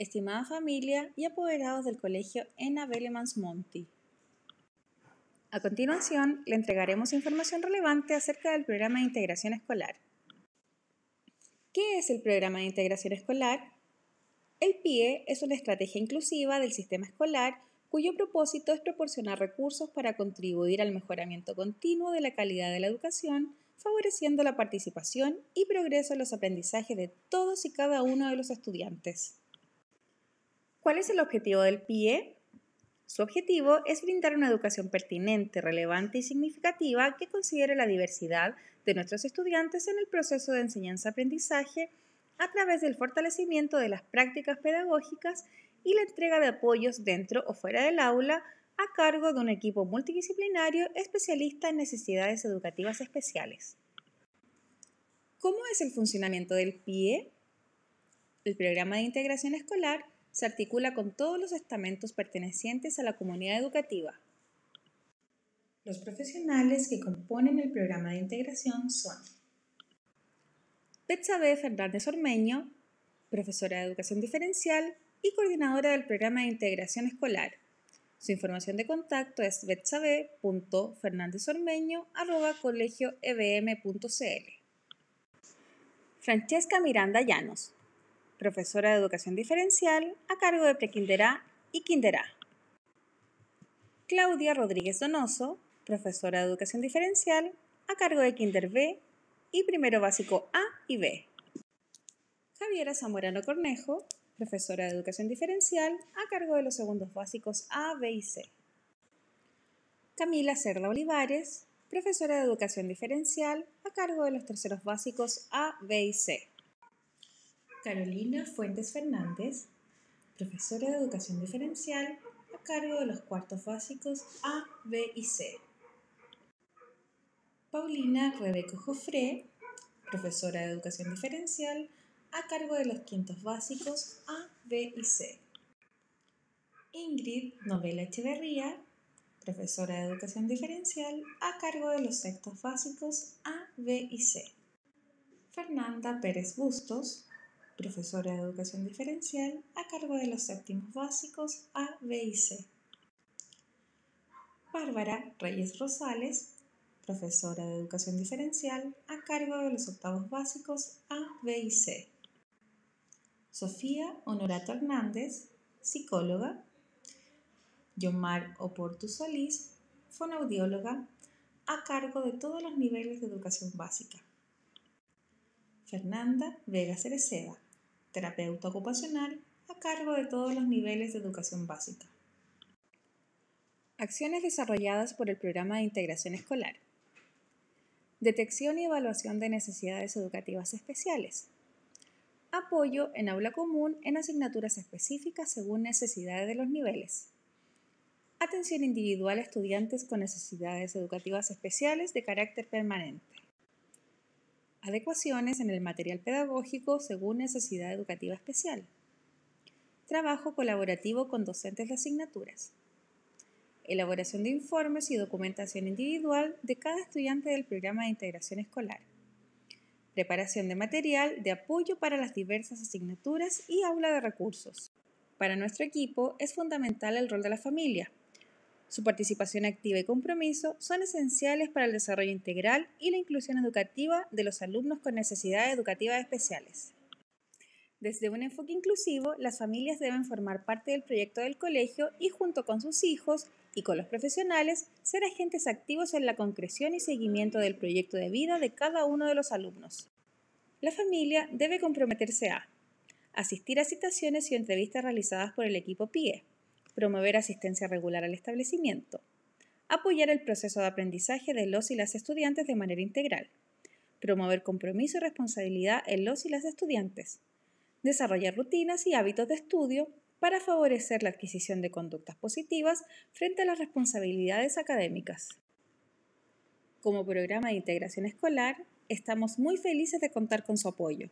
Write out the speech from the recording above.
estimada familia y apoderados del colegio Ena Bellemans Monti. A continuación, le entregaremos información relevante acerca del programa de integración escolar. ¿Qué es el programa de integración escolar? El PIE es una estrategia inclusiva del sistema escolar cuyo propósito es proporcionar recursos para contribuir al mejoramiento continuo de la calidad de la educación, favoreciendo la participación y progreso en los aprendizajes de todos y cada uno de los estudiantes. ¿Cuál es el objetivo del PIE? Su objetivo es brindar una educación pertinente, relevante y significativa que considere la diversidad de nuestros estudiantes en el proceso de enseñanza-aprendizaje a través del fortalecimiento de las prácticas pedagógicas y la entrega de apoyos dentro o fuera del aula a cargo de un equipo multidisciplinario especialista en necesidades educativas especiales. ¿Cómo es el funcionamiento del PIE? El programa de integración escolar se articula con todos los estamentos pertenecientes a la comunidad educativa. Los profesionales que componen el programa de integración son Betsabe Fernández Ormeño, profesora de Educación Diferencial y coordinadora del programa de integración escolar. Su información de contacto es betsabe.fernándezormeño.colegioebm.cl Francesca Miranda Llanos, profesora de educación diferencial a cargo de Prekinderá y Kinderá. Claudia Rodríguez Donoso, profesora de educación diferencial a cargo de Kinder B y primero básico A y B. Javiera Zamorano Cornejo, profesora de educación diferencial a cargo de los segundos básicos A, B y C. Camila Cerda Olivares, profesora de educación diferencial a cargo de los terceros básicos A, B y C. Carolina Fuentes Fernández, profesora de Educación Diferencial a cargo de los cuartos básicos A, B y C. Paulina Rebeco Jofré, profesora de Educación Diferencial a cargo de los quintos básicos A, B y C. Ingrid Novela Echeverría, profesora de Educación Diferencial a cargo de los sextos básicos A, B y C. Fernanda Pérez Bustos, profesora de educación diferencial a cargo de los séptimos básicos A, B y C. Bárbara Reyes Rosales, profesora de educación diferencial a cargo de los octavos básicos A, B y C. Sofía Honorato Hernández, psicóloga. Yomar Oportu Solís, fonoaudióloga, a cargo de todos los niveles de educación básica. Fernanda Vega Cereceda, terapeuta ocupacional a cargo de todos los niveles de educación básica. Acciones desarrolladas por el Programa de Integración Escolar. Detección y evaluación de necesidades educativas especiales. Apoyo en aula común en asignaturas específicas según necesidades de los niveles. Atención individual a estudiantes con necesidades educativas especiales de carácter permanente adecuaciones en el material pedagógico según necesidad educativa especial, trabajo colaborativo con docentes de asignaturas, elaboración de informes y documentación individual de cada estudiante del programa de integración escolar, preparación de material de apoyo para las diversas asignaturas y aula de recursos. Para nuestro equipo es fundamental el rol de la familia, su participación activa y compromiso son esenciales para el desarrollo integral y la inclusión educativa de los alumnos con necesidades educativas especiales. Desde un enfoque inclusivo, las familias deben formar parte del proyecto del colegio y junto con sus hijos y con los profesionales ser agentes activos en la concreción y seguimiento del proyecto de vida de cada uno de los alumnos. La familia debe comprometerse a asistir a citaciones y entrevistas realizadas por el equipo PIE, promover asistencia regular al establecimiento, apoyar el proceso de aprendizaje de los y las estudiantes de manera integral, promover compromiso y responsabilidad en los y las estudiantes, desarrollar rutinas y hábitos de estudio para favorecer la adquisición de conductas positivas frente a las responsabilidades académicas. Como programa de integración escolar, estamos muy felices de contar con su apoyo.